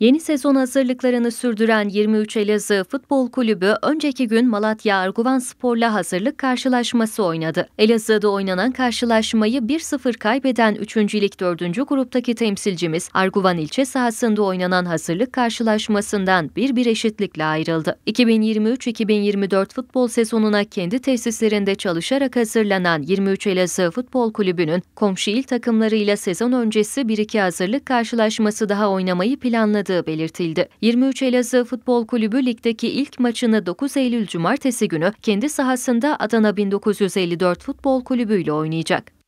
Yeni sezon hazırlıklarını sürdüren 23 Elazığ Futbol Kulübü önceki gün Malatya Arguvan Spor'la hazırlık karşılaşması oynadı. Elazığ'da oynanan karşılaşmayı 1-0 kaybeden 3. Lig 4. gruptaki temsilcimiz Arguvan ilçe sahasında oynanan hazırlık karşılaşmasından 1-1 eşitlikle ayrıldı. 2023-2024 futbol sezonuna kendi tesislerinde çalışarak hazırlanan 23 Elazığ Futbol Kulübü'nün komşu il takımlarıyla sezon öncesi 1-2 hazırlık karşılaşması daha oynamayı planladı açıkladığı belirtildi. 23 Elazığ Futbol Kulübü ligdeki ilk maçını 9 Eylül Cumartesi günü kendi sahasında Adana 1954 Futbol Kulübü ile oynayacak.